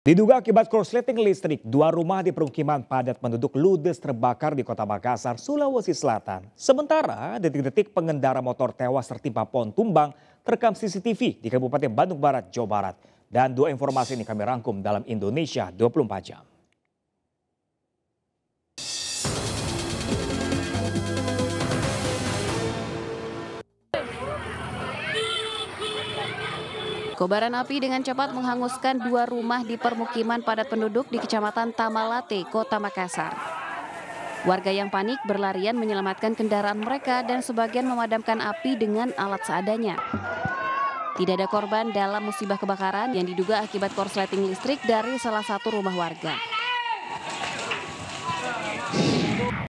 Diduga akibat korsleting listrik, dua rumah di permukiman padat penduduk ludes terbakar di kota Makassar, Sulawesi Selatan. Sementara, detik-detik pengendara motor tewas tertimpa pohon tumbang terekam CCTV di Kabupaten Bandung Barat, Jawa Barat. Dan dua informasi ini kami rangkum dalam Indonesia 24 jam. Kobaran api dengan cepat menghanguskan dua rumah di permukiman padat penduduk di Kecamatan Tamalate, Kota Makassar. Warga yang panik berlarian menyelamatkan kendaraan mereka dan sebagian memadamkan api dengan alat seadanya. Tidak ada korban dalam musibah kebakaran yang diduga akibat korsleting listrik dari salah satu rumah warga.